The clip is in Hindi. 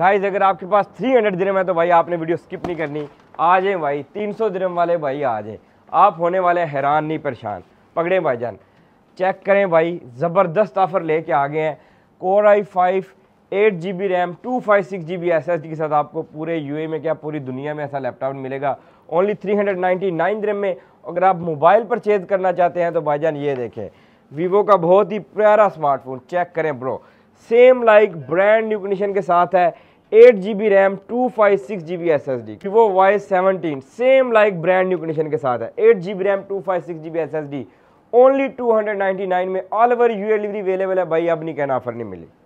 गाइज अगर आपके पास 300 हंड्रेड दिनम है तो भाई आपने वीडियो स्किप नहीं करनी आ जाए भाई 300 सौ दिनम वाले भाई आ जाए आप होने वाले हैरान नहीं परेशान पकड़े जान चेक करें भाई ज़बरदस्त ऑफर लेके आ गए हैं core i five eight G B RAM two five six G B S S D के साथ आपको पूरे यू में क्या पूरी दुनिया में ऐसा लैपटॉप मिलेगा only three hundred ninety nine दिन में अगर आप मोबाइल परचेज करना चाहते हैं तो भाई जान ये देखें वीवो का बहुत ही प्यारा स्मार्टफोन चेक करें bro same like brand new condition के साथ है eight G B RAM two five six G B S S D वो Y seventeen same like brand new condition के साथ है eight G B RAM two five six G B S S D only two hundred ninety nine में all over you delivery available है भाई अब नहीं कहना ऑफर नहीं मिली